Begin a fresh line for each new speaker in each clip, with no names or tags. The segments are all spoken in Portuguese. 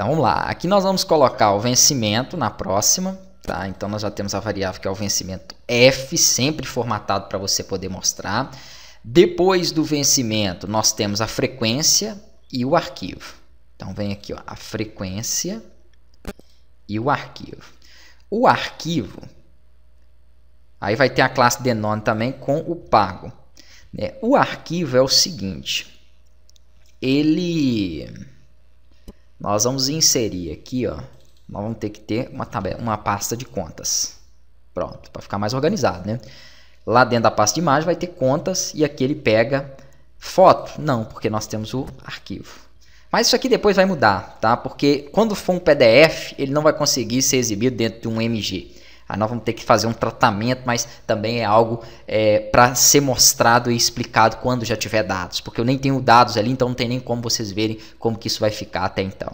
Então vamos lá, aqui nós vamos colocar o vencimento na próxima, tá? Então nós já temos a variável que é o vencimento F, sempre formatado para você poder mostrar. Depois do vencimento, nós temos a frequência e o arquivo. Então vem aqui, ó, a frequência e o arquivo. O arquivo, aí vai ter a classe denone também com o pago. Né? O arquivo é o seguinte, ele nós vamos inserir aqui, ó, nós vamos ter que ter uma, tabela, uma pasta de contas. Pronto, para ficar mais organizado, né? Lá dentro da pasta de imagem vai ter contas e aqui ele pega foto. Não, porque nós temos o arquivo. Mas isso aqui depois vai mudar, tá? Porque quando for um PDF, ele não vai conseguir ser exibido dentro de um MG. Ah, nós vamos ter que fazer um tratamento, mas também é algo é, para ser mostrado e explicado quando já tiver dados, porque eu nem tenho dados ali, então não tem nem como vocês verem como que isso vai ficar até então.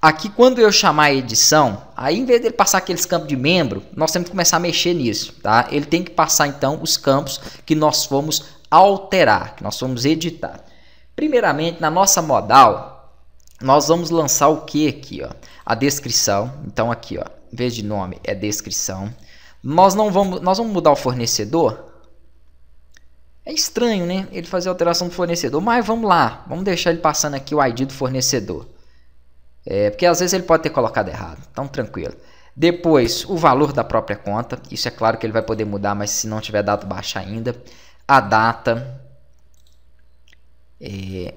Aqui, quando eu chamar a edição, aí em vez dele passar aqueles campos de membro, nós temos que começar a mexer nisso, tá? Ele tem que passar, então, os campos que nós fomos alterar, que nós fomos editar. Primeiramente, na nossa modal, nós vamos lançar o que aqui, ó? A descrição. Então aqui, ó, em vez de nome é descrição. Nós não vamos, nós vamos mudar o fornecedor. É estranho, né? Ele fazer alteração do fornecedor, mas vamos lá. Vamos deixar ele passando aqui o ID do fornecedor. É, porque às vezes ele pode ter colocado errado. Então tranquilo. Depois, o valor da própria conta. Isso é claro que ele vai poder mudar, mas se não tiver dado baixa ainda, a data é,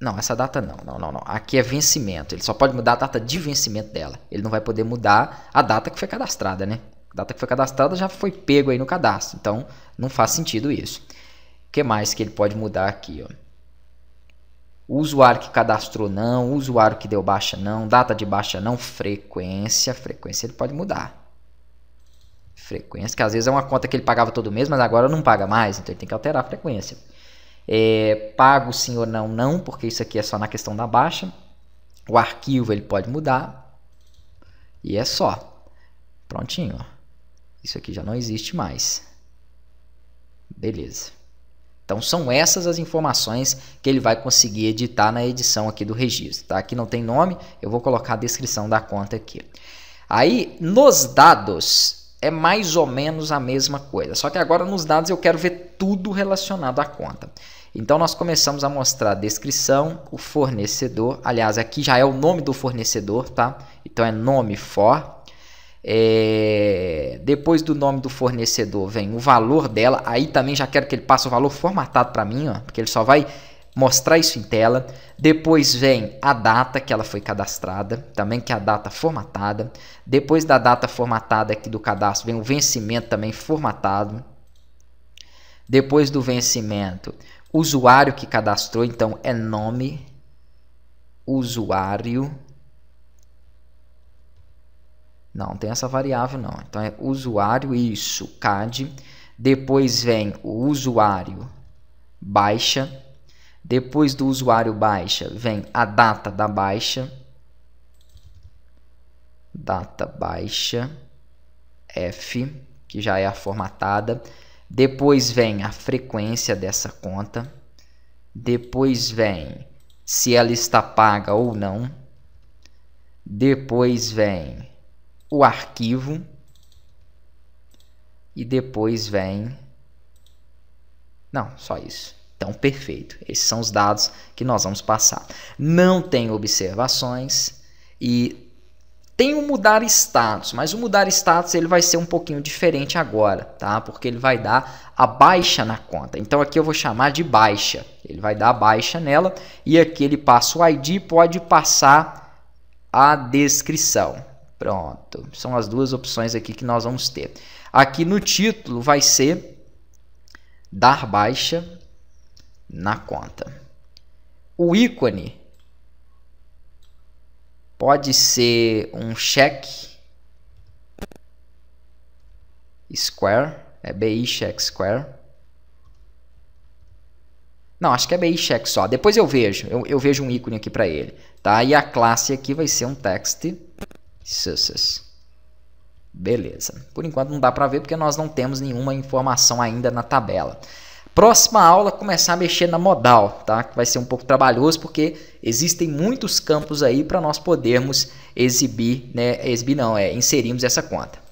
não, essa data não, não, não, não. Aqui é vencimento. Ele só pode mudar a data de vencimento dela. Ele não vai poder mudar a data que foi cadastrada, né? A data que foi cadastrada já foi pego aí no cadastro. Então, não faz sentido isso. O que mais que ele pode mudar aqui, ó? O usuário que cadastrou não, usuário que deu baixa não, data de baixa não, frequência, frequência ele pode mudar. Frequência, que às vezes é uma conta que ele pagava todo mês, mas agora não paga mais, então ele tem que alterar a frequência é, pago sim ou não, não, porque isso aqui é só na questão da baixa. O arquivo ele pode mudar e é só. Prontinho. Isso aqui já não existe mais. Beleza. Então são essas as informações que ele vai conseguir editar na edição aqui do registro. Tá? Aqui não tem nome, eu vou colocar a descrição da conta aqui. Aí nos dados é mais ou menos a mesma coisa, só que agora nos dados eu quero ver tudo relacionado à conta. Então nós começamos a mostrar a descrição, o fornecedor, aliás, aqui já é o nome do fornecedor, tá? Então é nome for. É... Depois do nome do fornecedor vem o valor dela. Aí também já quero que ele passe o valor formatado para mim, ó, porque ele só vai mostrar isso em tela. Depois vem a data que ela foi cadastrada, também que é a data formatada. Depois da data formatada aqui do cadastro vem o vencimento também formatado. Depois do vencimento Usuário que cadastrou, então é nome, usuário. Não, tem essa variável não. Então é usuário, isso, CAD. Depois vem o usuário baixa. Depois do usuário baixa, vem a data da baixa. Data baixa F, que já é a formatada. Depois vem a frequência dessa conta. Depois vem se ela está paga ou não. Depois vem o arquivo. E depois vem. Não, só isso. Então, perfeito. Esses são os dados que nós vamos passar. Não tem observações e mudar status, mas o mudar status ele vai ser um pouquinho diferente agora, tá? Porque ele vai dar a baixa na conta. Então aqui eu vou chamar de baixa. Ele vai dar a baixa nela e aqui ele passa o ID, pode passar a descrição. Pronto, são as duas opções aqui que nós vamos ter. Aqui no título vai ser dar baixa na conta. O ícone Pode ser um cheque square, é BI check square. Não, acho que é BI check só. Depois eu vejo, eu, eu vejo um ícone aqui para ele, tá? E a classe aqui vai ser um text success. Beleza. Por enquanto não dá para ver porque nós não temos nenhuma informação ainda na tabela. Próxima aula começar a mexer na modal, tá? Que vai ser um pouco trabalhoso porque existem muitos campos aí para nós podermos exibir, né? Exibir não, é inserimos essa conta.